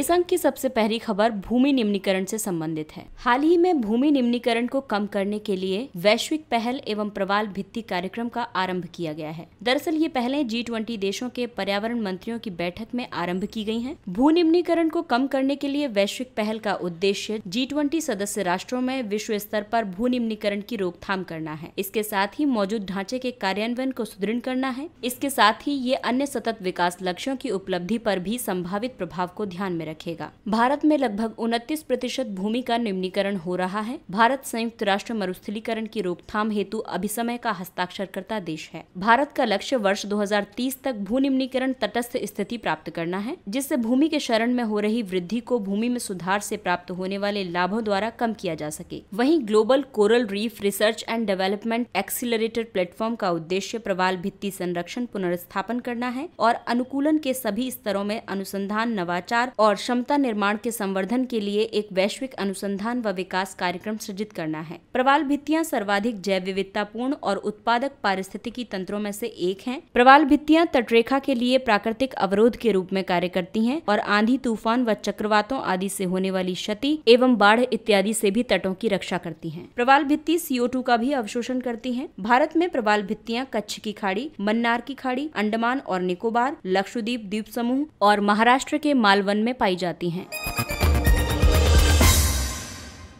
इस अंक की सबसे पहली खबर भूमि निम्नीकरण से संबंधित है हाल ही में भूमि निम्नीकरण को कम करने के लिए वैश्विक पहल एवं प्रवाल भित्ति कार्यक्रम का आरंभ किया गया है दरअसल ये पहले जी ट्वेंटी देशों के पर्यावरण मंत्रियों की बैठक में आरंभ की गई है भू निम्नीकरण को कम करने के लिए वैश्विक पहल का उद्देश्य जी ट्वेंटी सदस्य राष्ट्रों में विश्व स्तर पर भू निम्नीकरण की रोकथाम करना है इसके साथ ही मौजूद ढांचे के कार्यान्वयन को सुदृढ़ करना है इसके साथ ही ये अन्य सतत विकास लक्ष्यों की उपलब्धि पर भी संभावित प्रभाव को ध्यान में रखेगा भारत में लगभग उनतीस प्रतिशत भूमि का निम्नीकरण हो रहा है भारत संयुक्त राष्ट्र मरुस्थलीकरण की रोकथाम हेतु अभिसमय का हस्ताक्षर करता देश है भारत का लक्ष्य वर्ष 2030 तक भू निम्नीकरण तटस्थ स्थिति प्राप्त करना है जिससे भूमि के शरण में हो रही वृद्धि को भूमि में सुधार से प्राप्त होने वाले लाभों द्वारा कम किया जा सके वहीं global coral reef research and development accelerator platform का उद्देश्य प्रवाल भित्ति संरक्षण पुनर्स्थापन करना है और अनुकूलन के सभी स्तरों में अनुसंधान नवाचार और और क्षमता निर्माण के संवर्धन के लिए एक वैश्विक अनुसंधान व विकास कार्यक्रम सृजित करना है प्रवाल भित्तियां सर्वाधिक जैव विविधतापूर्ण और उत्पादक पारिस्थितिकी तंत्रों में से एक हैं। प्रवाल भित्तियां तटरेखा के लिए प्राकृतिक अवरोध के रूप में कार्य करती हैं और आंधी तूफान व चक्रवातों आदि से होने वाली क्षति एवं बाढ़ इत्यादि से भी तटों की रक्षा करती है प्रवाल भित्ति सीओ का भी अवशोषण करती है भारत में प्रवाल भित्तियाँ कच्छ की खाड़ी मन्नार की खाड़ी अंडमान और निकोबार लक्षद्वीप द्वीप समूह और महाराष्ट्र के मालवन में पाई जाती हैं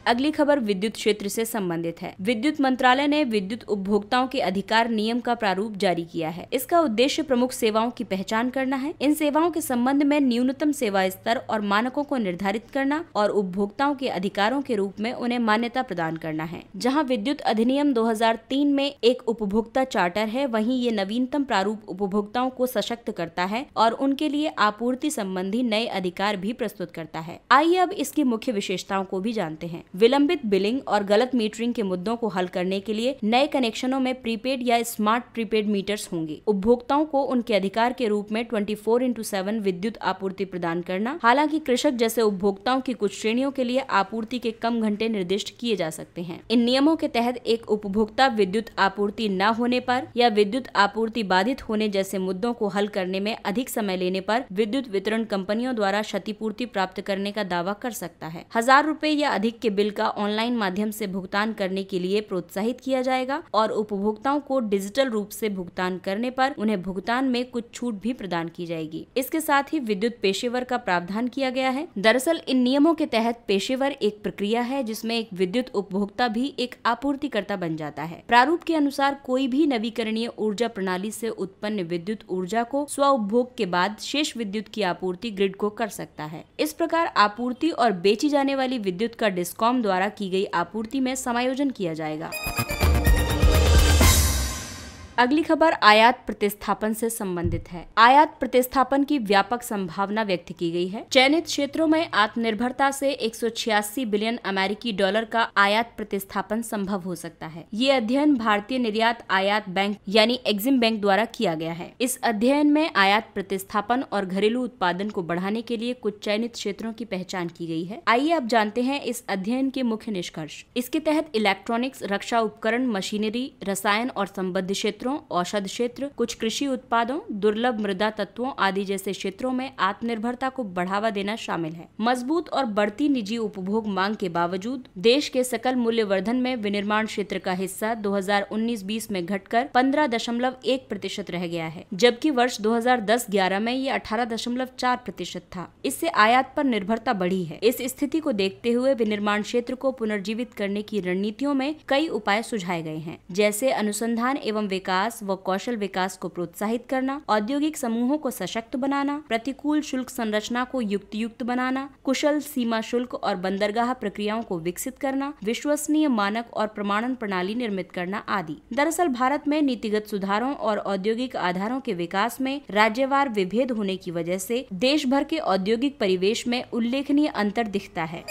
अगली खबर विद्युत क्षेत्र से संबंधित है विद्युत मंत्रालय ने विद्युत उपभोक्ताओं के अधिकार नियम का प्रारूप जारी किया है इसका उद्देश्य प्रमुख सेवाओं की पहचान करना है इन सेवाओं के संबंध में न्यूनतम सेवा स्तर और मानकों को निर्धारित करना और उपभोक्ताओं के अधिकारों के रूप में उन्हें मान्यता प्रदान करना है जहाँ विद्युत अधिनियम दो में एक उपभोक्ता चार्टर है वही ये नवीनतम प्रारूप उपभोक्ताओं को सशक्त करता है और उनके लिए आपूर्ति संबंधी नए अधिकार भी प्रस्तुत करता है आइए अब इसकी मुख्य विशेषताओं को भी जानते हैं विलंबित बिलिंग और गलत मीटरिंग के मुद्दों को हल करने के लिए नए कनेक्शनों में प्रीपेड या स्मार्ट प्रीपेड मीटर्स होंगे उपभोक्ताओं को उनके अधिकार के रूप में ट्वेंटी फोर इंटू सेवन विद्युत आपूर्ति प्रदान करना हालांकि कृषक जैसे उपभोक्ताओं की कुछ श्रेणियों के लिए आपूर्ति के कम घंटे निर्दिष्ट किए जा सकते हैं इन नियमों के तहत एक उपभोक्ता विद्युत आपूर्ति न होने पर या विद्युत आपूर्ति बाधित होने जैसे मुद्दों को हल करने में अधिक समय लेने पर विद्युत वितरण कंपनियों द्वारा क्षतिपूर्ति प्राप्त करने का दावा कर सकता है हजार रूपए या अधिक के बिल बिल का ऑनलाइन माध्यम से भुगतान करने के लिए प्रोत्साहित किया जाएगा और उपभोक्ताओं को डिजिटल रूप से भुगतान करने पर उन्हें भुगतान में कुछ छूट भी प्रदान की जाएगी इसके साथ ही विद्युत पेशेवर का प्रावधान किया गया है दरअसल इन नियमों के तहत पेशेवर एक प्रक्रिया है जिसमे एक विद्युत उपभोक्ता भी एक आपूर्तिकर्ता बन जाता है प्रारूप के अनुसार कोई भी नवीकरणीय ऊर्जा प्रणाली से उत्पन्न विद्युत ऊर्जा को स्व उपभोग के बाद शेष विद्युत की आपूर्ति ग्रिड को कर सकता है इस प्रकार आपूर्ति और बेची जाने वाली विद्युत का डिस्कॉम निगम द्वारा की गई आपूर्ति में समायोजन किया जाएगा अगली खबर आयात प्रतिस्थापन से संबंधित है आयात प्रतिस्थापन की व्यापक संभावना व्यक्त की गई है चयनित क्षेत्रों में आत्मनिर्भरता से 186 बिलियन अमेरिकी डॉलर का आयात प्रतिस्थापन संभव हो सकता है ये अध्ययन भारतीय निर्यात आयात बैंक यानी एग्जिम बैंक द्वारा किया गया है इस अध्ययन में आयात प्रतिस्थापन और घरेलू उत्पादन को बढ़ाने के लिए कुछ चयनित क्षेत्रों की पहचान की गई है आइए आप जानते हैं इस अध्ययन के मुख्य निष्कर्ष इसके तहत इलेक्ट्रॉनिक्स रक्षा उपकरण मशीनरी रसायन और संबद्ध क्षेत्र क्षेत्रों औषध क्षेत्र कुछ कृषि उत्पादों दुर्लभ मृदा तत्वों आदि जैसे क्षेत्रों में आत्मनिर्भरता को बढ़ावा देना शामिल है मजबूत और बढ़ती निजी उपभोग मांग के बावजूद देश के सकल मूल्य वर्धन में विनिर्माण क्षेत्र का हिस्सा 2019-20 में घटकर 15.1 प्रतिशत रह गया है जबकि वर्ष 2010-11 में ये 18.4 प्रतिशत था इससे आयात पर निर्भरता बढ़ी है इस स्थिति को देखते हुए विनिर्माण क्षेत्र को पुनर्जीवित करने की रणनीतियों में कई उपाय सुझाए गए हैं जैसे अनुसंधान एवं विकास विकास व कौशल विकास को प्रोत्साहित करना औद्योगिक समूहों को सशक्त बनाना प्रतिकूल शुल्क संरचना को युक्त युक्त बनाना कुशल सीमा शुल्क और बंदरगाह प्रक्रियाओं को विकसित करना विश्वसनीय मानक और प्रमाणन प्रणाली निर्मित करना आदि दरअसल भारत में नीतिगत सुधारों और औद्योगिक आधारों के विकास में राज्यवार विभेद होने की वजह से देश भर के औद्योगिक परिवेश में उल्लेखनीय अंतर दिखता है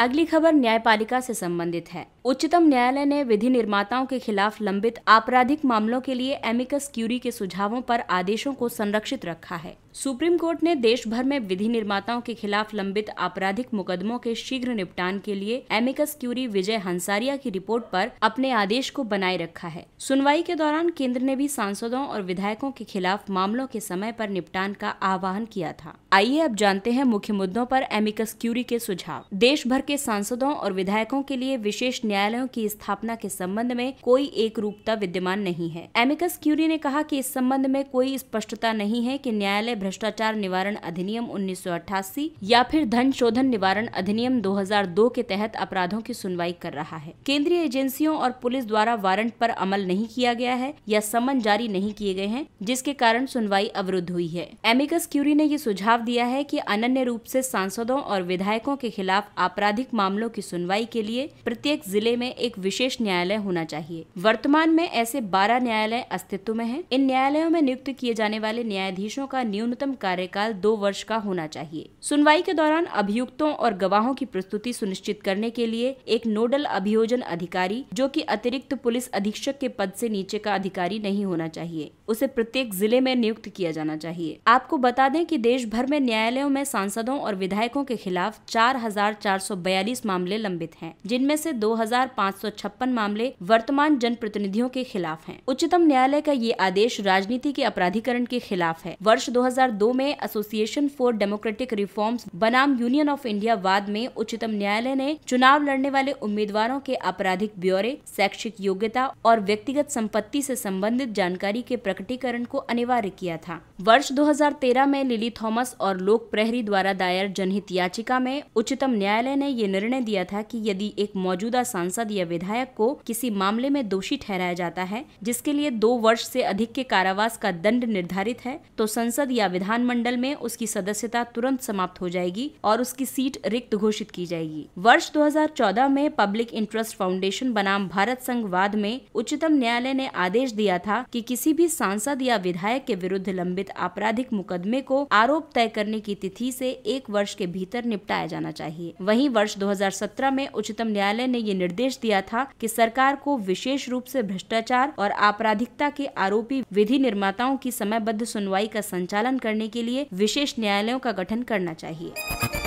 अगली खबर न्यायपालिका से संबंधित है उच्चतम न्यायालय ने विधि निर्माताओं के खिलाफ लंबित आपराधिक मामलों के लिए एमिकस क्यूरी के सुझावों पर आदेशों को संरक्षित रखा है सुप्रीम कोर्ट ने देश भर में विधि निर्माताओं के खिलाफ लंबित आपराधिक मुकदमों के शीघ्र निपटान के लिए एमिकस क्यूरी विजय हंसारिया की रिपोर्ट पर अपने आदेश को बनाए रखा है सुनवाई के दौरान केंद्र ने भी सांसदों और विधायकों के खिलाफ मामलों के समय पर निपटान का आह्वान किया था आइए अब जानते हैं मुख्य मुद्दों पर एमिकस क्यूरी के सुझाव देश भर के सांसदों और विधायकों के लिए विशेष न्यायालयों की स्थापना के संबंध में कोई एक रूपता विद्यमान नहीं है एमिकस क्यूरी ने कहा की इस संबंध में कोई स्पष्टता नहीं है की न्यायालय भ्रष्टाचार निवारण अधिनियम 1988 या फिर धन शोधन निवारण अधिनियम 2002 के तहत अपराधों की सुनवाई कर रहा है केंद्रीय एजेंसियों और पुलिस द्वारा वारंट पर अमल नहीं किया गया है या समन जारी नहीं किए गए हैं जिसके कारण सुनवाई अवरुद्ध हुई है एमिकस क्यूरी ने ये सुझाव दिया है की अनन्य रूप से सांसदों और विधायकों के खिलाफ आपराधिक मामलों की सुनवाई के लिए प्रत्येक जिले में एक विशेष न्यायालय होना चाहिए वर्तमान में ऐसे बारह न्यायालय अस्तित्व में है इन न्यायालयों में नियुक्त किए जाने वाले न्यायाधीशों का न्यून न्यूनतम कार्यकाल दो वर्ष का होना चाहिए सुनवाई के दौरान अभियुक्तों और गवाहों की प्रस्तुति सुनिश्चित करने के लिए एक नोडल अभियोजन अधिकारी जो कि अतिरिक्त पुलिस अधीक्षक के पद से नीचे का अधिकारी नहीं होना चाहिए उसे प्रत्येक जिले में नियुक्त किया जाना चाहिए आपको बता दें कि देश भर में न्यायालयों में सांसदों और विधायकों के खिलाफ बयालीस मामले लंबित हैं, जिनमें से 2,556 मामले वर्तमान जनप्रतिनिधियों के खिलाफ हैं। उच्चतम न्यायालय का ये आदेश राजनीति के अपराधीकरण के खिलाफ है वर्ष 2002 में एसोसिएशन फॉर डेमोक्रेटिक रिफॉर्म्स बनाम यूनियन ऑफ इंडिया वाद में उच्चतम न्यायालय ने चुनाव लड़ने वाले उम्मीदवारों के आपराधिक ब्यौरे शैक्षिक योग्यता और व्यक्तिगत संपत्ति से संबंधित जानकारी के प्रकटीकरण को अनिवार्य किया था वर्ष 2013 में लिली थॉमस और लोक प्रहरी द्वारा दायर जनहित याचिका में उच्चतम न्यायालय ने यह निर्णय दिया था कि यदि एक मौजूदा सांसद या विधायक को किसी मामले में दोषी ठहराया जाता है जिसके लिए दो वर्ष से अधिक के कारावास का दंड निर्धारित है तो संसद या विधानमंडल में उसकी सदस्यता तुरंत समाप्त हो जाएगी और उसकी सीट रिक्त घोषित की जाएगी वर्ष 2014 में पब्लिक इंटरेस्ट फाउंडेशन बनाम भारत संघ वाद में उच्चतम न्यायालय ने आदेश दिया था कि किसी भी सांसद या विधायक के विरुद्ध लंबित आपराधिक मुकदमे को आरोप तय करने की तिथि से एक वर्ष के भीतर निपटाया जाना चाहिए वही वर्ष दो में उच्चतम न्यायालय ने ये निर्देश दिया था कि सरकार को विशेष रूप से भ्रष्टाचार और आपराधिकता के आरोपी विधि निर्माताओं की समयबद्ध सुनवाई का संचालन करने के लिए विशेष न्यायालयों का गठन करना चाहिए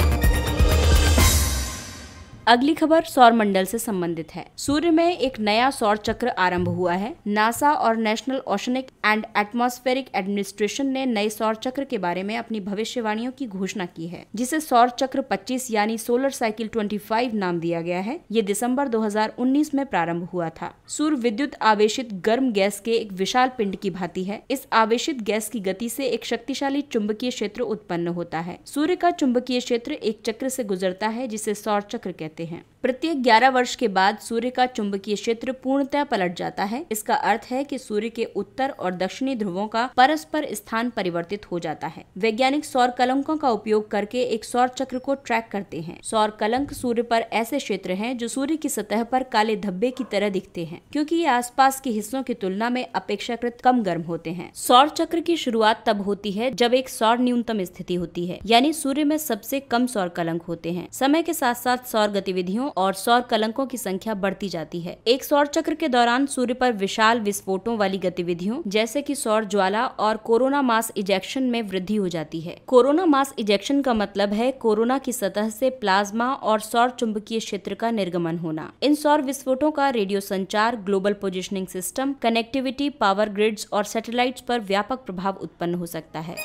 अगली खबर सौर मंडल से संबंधित है सूर्य में एक नया सौर चक्र आरंभ हुआ है नासा और national oceanic and atmospheric administration ने नए सौर चक्र के बारे में अपनी भविष्यवाणियों की घोषणा की है जिसे सौर चक्र 25 यानी सोलर साइकिल 25 नाम दिया गया है ये दिसंबर 2019 में प्रारंभ हुआ था सूर्य विद्युत आवेशित गर्म गैस के एक विशाल पिंड की भांति है इस आवेशित गैस की गति से एक शक्तिशाली चुंबकीय क्षेत्र उत्पन्न होता है सूर्य का चुंबकीय क्षेत्र एक चक्र से गुजरता है जिसे सौर चक्र कहते कहते हैं प्रत्येक 11 वर्ष के बाद सूर्य का चुंबकीय क्षेत्र पूर्णतः पलट जाता है इसका अर्थ है कि सूर्य के उत्तर और दक्षिणी ध्रुवों का परस्पर स्थान परिवर्तित हो जाता है वैज्ञानिक सौर कलंकों का उपयोग करके एक सौर चक्र को ट्रैक करते हैं सौर कलंक सूर्य पर ऐसे क्षेत्र है जो सूर्य की सतह पर काले धब्बे की तरह दिखते हैं क्योंकि ये आसपास के हिस्सों की तुलना में अपेक्षाकृत कम गर्म होते हैं सौर चक्र की शुरुआत तब होती है जब एक सौर न्यूनतम स्थिति होती है यानी सूर्य में सबसे कम सौर कलंक होते हैं समय के साथ साथ सौर गतिविधियों और सौर कलंकों की संख्या बढ़ती जाती है एक सौर चक्र के दौरान सूर्य पर विशाल विस्फोटों वाली गतिविधियों जैसे कि सौर ज्वाला और कोरोना मास इजेक्शन में वृद्धि हो जाती है कोरोना मास इजेक्शन का मतलब है कोरोना की सतह से प्लाज्मा और सौर चुंबकीय क्षेत्र का निर्गमन होना इन सौर विस्फोटों का रेडियो संचार global positioning system connectivity power grids और सैटेलाइट्स पर व्यापक प्रभाव उत्पन्न हो सकता है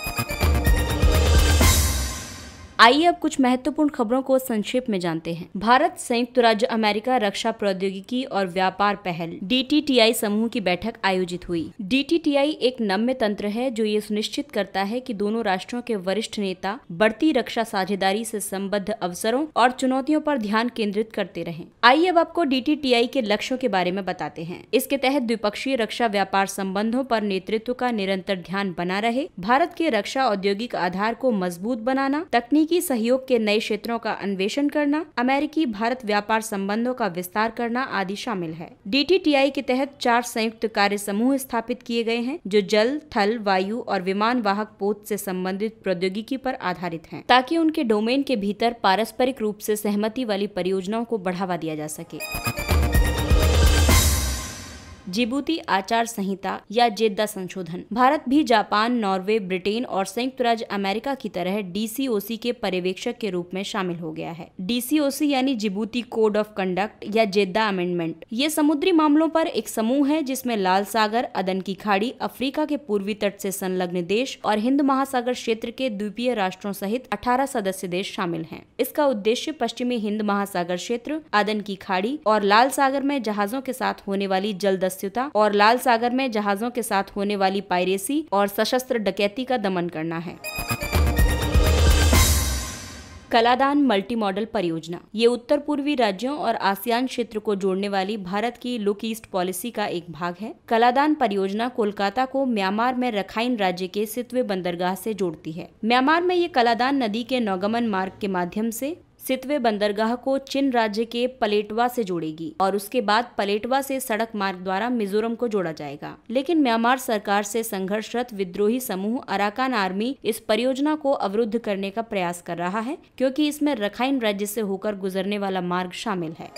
आइए अब कुछ महत्वपूर्ण खबरों को संक्षेप में जानते हैं भारत संयुक्त राज्य अमेरिका रक्षा प्रौद्योगिकी और व्यापार पहल डी समूह की बैठक आयोजित हुई डी एक नम्य तंत्र है जो ये सुनिश्चित करता है की दोनों राष्ट्रों के वरिष्ठ नेता बढ़ती रक्षा साझेदारी से संबद्ध अवसरों और चुनौतियों पर ध्यान केंद्रित करते रहे आइए अब आपको डी के लक्ष्यों के बारे में बताते हैं इसके तहत द्विपक्षीय रक्षा व्यापार संबंधों पर नेतृत्व का निरंतर ध्यान बना रहे भारत के रक्षा औद्योगिक आधार को मजबूत बनाना तकनीक तकनीकी सहयोग के नए क्षेत्रों का अन्वेषण करना अमेरिकी भारत व्यापार संबंधों का विस्तार करना आदि शामिल है डी के तहत चार संयुक्त कार्य समूह स्थापित किए गए हैं जो जल थल वायु और विमान वाहक पोत से संबंधित प्रौद्योगिकी पर आधारित हैं ताकि उनके डोमेन के भीतर पारस्परिक रूप से सहमति वाली परियोजनाओं को बढ़ावा दिया जा सके जिबूती आचार संहिता या जेद्दा संशोधन भारत भी जापान नॉर्वे ब्रिटेन और संयुक्त राज्य अमेरिका की तरह डी के पर्यवेक्षक के रूप में शामिल हो गया है डी यानी जिबूती कोड ऑफ कंडक्ट या जेद्दा अमेंडमेंट ये समुद्री मामलों पर एक समूह है जिसमें लाल सागर अदन की खाड़ी अफ्रीका के पूर्वी तट से संलग्न देश और हिंद महासागर क्षेत्र के द्वीपीय राष्ट्रों सहित 18 सदस्य देश शामिल हैं। इसका उद्देश्य पश्चिमी हिंद महासागर क्षेत्र आदन की खाड़ी और लाल सागर में जहाजों के साथ होने वाली जलदस्त सदस्यता और लाल सागर में जहाजों के साथ होने वाली पायरेसी और सशस्त्र डकैती का दमन करना है कलादान मल्टी मॉडल परियोजना ये उत्तर पूर्वी राज्यों और आसियान क्षेत्र को जोड़ने वाली भारत की लुक ईस्ट पॉलिसी का एक भाग है कलादान परियोजना कोलकाता को म्यांमार में रखाइन राज्य के सितवे बंदरगाह से जोड़ती है म्यांमार में ये कलादान नदी के नौगमन मार्ग के माध्यम से सितवे बंदरगाह को चिन राज्य के पलेटवा से जोड़ेगी और उसके बाद पलेटवा से सड़क मार्ग द्वारा मिजोरम को जोड़ा जाएगा लेकिन म्यांमार सरकार से संघर्षरत विद्रोही समूह अराकान आर्मी इस परियोजना को अवरुद्ध करने का प्रयास कर रहा है क्योंकि इसमें रखाइन राज्य से होकर गुजरने वाला मार्ग शामिल है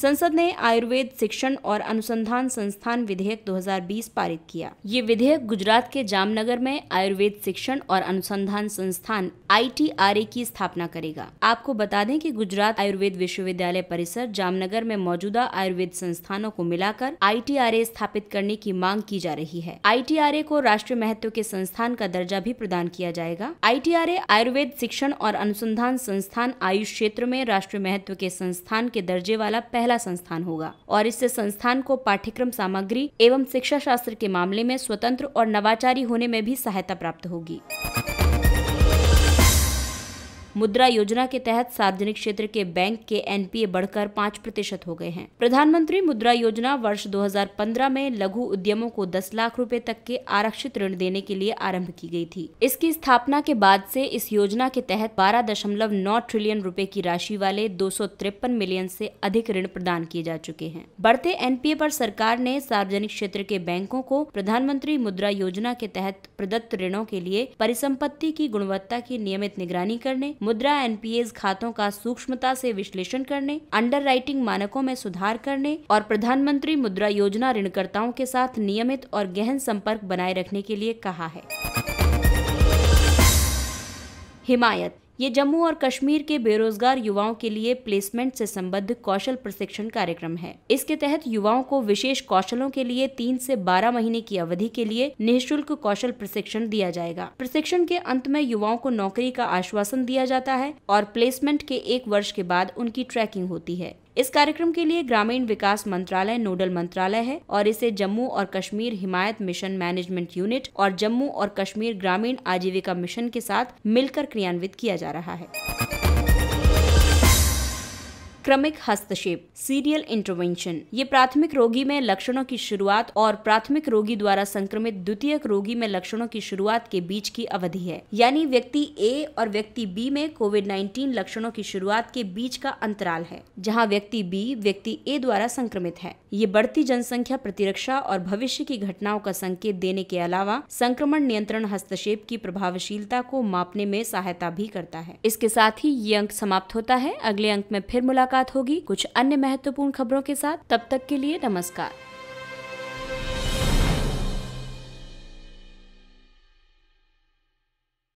संसद ने आयुर्वेद शिक्षण और अनुसंधान संस्थान विधेयक 2020 पारित किया ये विधेयक गुजरात के जामनगर में आयुर्वेद शिक्षण और अनुसंधान संस्थान आई की स्थापना करेगा आपको बता दें कि गुजरात आयुर्वेद विश्वविद्यालय परिसर जामनगर में मौजूदा आयुर्वेद संस्थानों को मिलाकर आई स्थापित करने की मांग की जा रही है आई को राष्ट्रीय महत्व के संस्थान का दर्जा भी प्रदान किया जाएगा आई आयुर्वेद शिक्षण और अनुसंधान संस्थान आयुष क्षेत्र में राष्ट्रीय महत्व के संस्थान के दर्जे वाला पहला पहला संस्थान होगा और इससे संस्थान को पाठ्यक्रम सामग्री एवं शिक्षा शास्त्र के मामले में स्वतंत्र और नवाचारी होने में भी सहायता प्राप्त होगी मुद्रा योजना के तहत सार्वजनिक क्षेत्र के बैंक के एनपीए बढ़कर पाँच प्रतिशत हो गए हैं प्रधानमंत्री मुद्रा योजना वर्ष 2015 में लघु उद्यमों को 10 लाख रुपए तक के आरक्षित ऋण देने के लिए आरंभ की गई थी इसकी स्थापना के बाद से इस योजना के तहत बारह ट्रिलियन रूपए की राशि वाले दो मिलियन से अधिक ऋण प्रदान किए जा चुके हैं बढ़ते एनपीए पर सरकार ने सार्वजनिक क्षेत्र के बैंकों को प्रधानमंत्री मुद्रा योजना के तहत प्रदत्त ऋणों के लिए परिसंपत्ति की गुणवत्ता की नियमित निगरानी करने मुद्रा एनपीएस खातों का सूक्ष्मता से विश्लेषण करने अंडरराइटिंग मानकों में सुधार करने और प्रधानमंत्री मुद्रा योजना ऋणकर्ताओं के साथ नियमित और गहन संपर्क बनाए रखने के लिए कहा है हिमायत ये जम्मू और कश्मीर के बेरोजगार युवाओं के लिए प्लेसमेंट से संबद्ध कौशल प्रशिक्षण कार्यक्रम है इसके तहत युवाओं को विशेष कौशलों के लिए तीन से बारह महीने की अवधि के लिए निःशुल्क कौशल प्रशिक्षण दिया जाएगा प्रशिक्षण के अंत में युवाओं को नौकरी का आश्वासन दिया जाता है और प्लेसमेंट के एक वर्ष के बाद उनकी ट्रैकिंग होती है इस कार्यक्रम के लिए ग्रामीण विकास मंत्रालय नोडल मंत्रालय है और इसे जम्मू और Kashmir Himayat mission management unit और जम्मू और कश्मीर ग्रामीण आजीविका मिशन के साथ मिलकर क्रियान्वित किया जा रहा है क्रमिक हस्तक्षेप सीरियल इंटरवेंशन ये प्राथमिक रोगी में लक्षणों की शुरुआत और प्राथमिक रोगी द्वारा संक्रमित द्वितीयक रोगी में लक्षणों की शुरुआत के बीच की अवधि है यानी व्यक्ति ए और व्यक्ति बी में कोविड 19 लक्षणों की शुरुआत के बीच का अंतराल है जहाँ व्यक्ति बी व्यक्ति ए द्वारा संक्रमित है ये बढ़ती जनसंख्या प्रतिरक्षा और भविष्य की घटनाओं का संकेत देने के अलावा संक्रमण नियंत्रण हस्तक्षेप की प्रभावशीलता को मापने में सहायता भी करता है इसके साथ ही ये अंक समाप्त होता है अगले अंक में फिर मुलाकात मुलाकात होगी कुछ अन्य महत्वपूर्ण खबरों के साथ तब तक के लिए नमस्कार